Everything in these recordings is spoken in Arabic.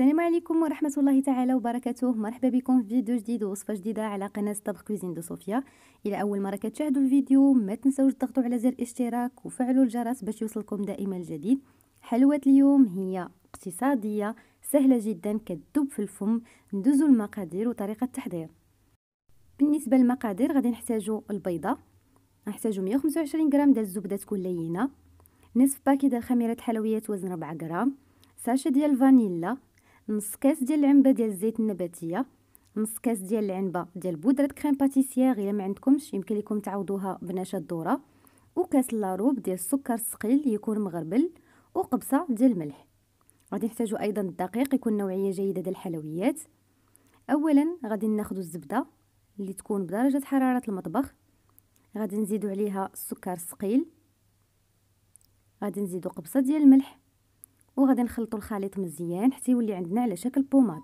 السلام عليكم ورحمة الله تعالى وبركاته مرحبا بكم في فيديو جديد ووصفة جديدة على قناة طبخ كوزين دو صوفيا إلى أول مرة كتشاهدوا الفيديو ما تنسوش تضغطوا على زر الاشتراك وفعلوا الجرس باش يوصلكم دائما الجديد حلوة اليوم هي اقتصادية سهلة جدا كتذوب في الفم ندوزوا المقادير وطريقة التحضير بالنسبة للمقادير غادي نحتاجو البيضة نحتاجو 125 غرام ديال الزبدة تكون لينة نصف باكي ديال خميرة حلويات وزن 4 غرام ساشة ديال الفانيلا نص كاس ديال العنبه ديال الزيت النباتيه نص كاس ديال العنبه ديال بودره كريم باتيسيير الا ما عندكمش يمكن لكم تعوضوها بنشا الذره وكاس لاروب ديال السكر الثقيل يكون مغربل وقبصه ديال الملح غادي نحتاجو ايضا الدقيق يكون نوعيه جيده ديال الحلويات اولا غادي ناخذ الزبده اللي تكون بدرجه حراره المطبخ غادي نزيدو عليها السكر الثقيل غادي نزيدو قبصه ديال الملح وغادي نخلطوا الخليط مزيان حتى يولي عندنا على شكل بوماد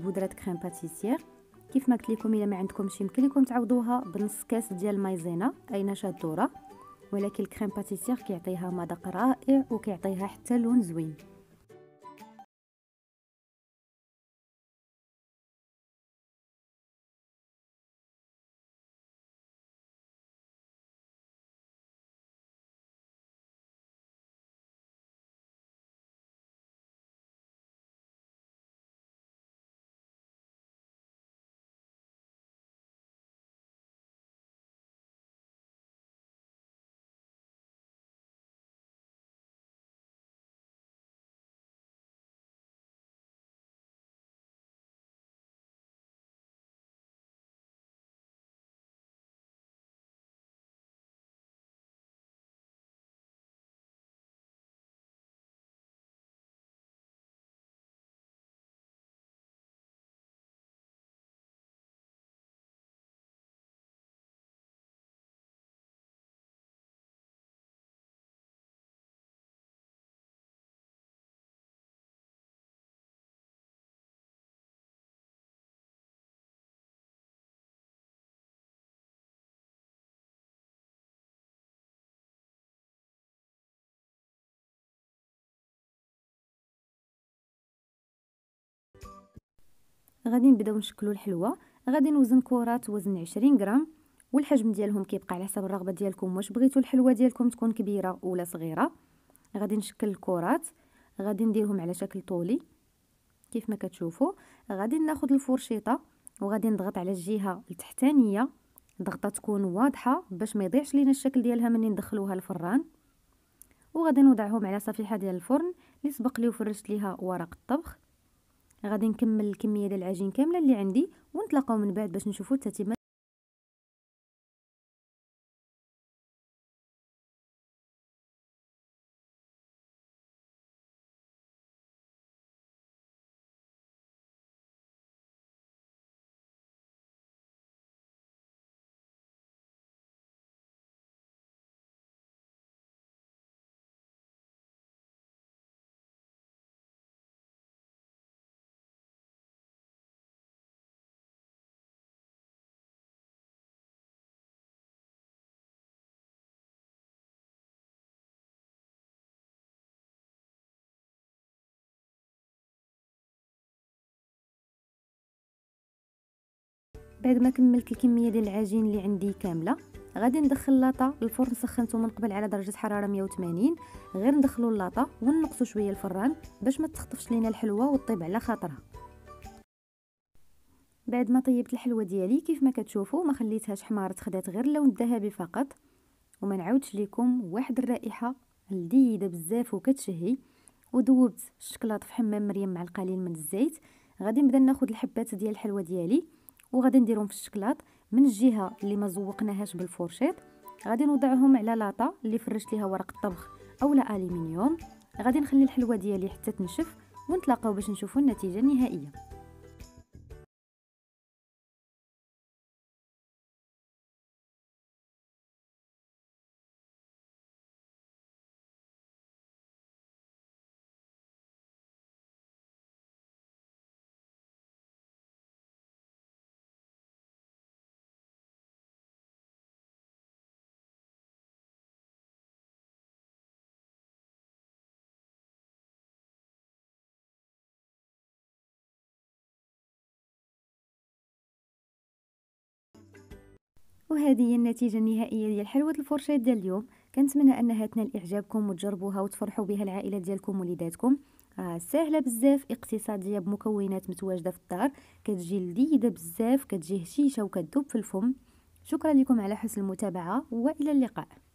بودره كريم باتيسير كيف ما قلت لكم الا ما عندكمش يمكن لكم تعوضوها بنص كاس ديال المايزينا اي نشا الذره ولكن الكريم باتيسير كيعطيها مذاق رائع وكيعطيها حتى لون زوين غادي نبداو نشكلو الحلوه غادي نوزن كرات وزن 20 غرام والحجم ديالهم كيبقى على حسب الرغبه ديالكم واش بغيتو الحلوه ديالكم تكون كبيره ولا صغيره غادي نشكل الكرات غادي نديرهم على شكل طولي كيف ما كتشوفوا غادي ناخذ الفرشيطه وغادي نضغط على الجهه التحتانيه ضغطه تكون واضحه باش ما يضيعش لينا الشكل ديالها ملي ندخلوها الفران وغادي نوضعهم على صفيحه ديال الفرن اللي سبق لي وفرشت ليها ورق الطبخ غادي نكمل الكميه ديال العجين كامله اللي عندي ونتلاقاو من بعد باش نشوفوا التتمه بعد ما كملت الكميه ديال العجين اللي عندي كامله غادي ندخل لاطا الفرن سخنته من قبل على درجه حراره 180 غير ندخلو اللاطا ونقصو شويه الفران باش ما تخطفش لينا الحلوه وطيب على خاطرها بعد ما طيبت الحلوه ديالي كيف ما كتشوفوا ما خليتهاش حمارت خدات غير اللون الذهبي فقط وما نعاودش لكم واحد الرائحه لذيذه بزاف وكتشهي ودوبت الشكلاط في حمام مريم مع القليل من الزيت غادي نبدا ناخذ الحبات ديال الحلوه ديالي وغادي نديرهم في الشكلاط من الجهه اللي ما زوقناهاش بالفورشيط غادي نوضعهم على لاطا اللي فرشت ليها ورق الطبخ اولا الومنيوم غادي نخلي الحلوه ديالي حتى تنشف ونتلاقاو باش نشوفوا النتيجه النهائيه وهذه هي النتيجه النهائيه ديال حلوه الفرشاه ديال اليوم كنتمنى انها تنال اعجابكم وتجربوها وتفرحوا بها العائله ديالكم وليداتكم آه سهله بزاف اقتصاديه بمكونات متواجده في الدار كتجي لذيذه بزاف كتجي هشيشه وكتذوب في الفم شكرا لكم على حسن المتابعه والى اللقاء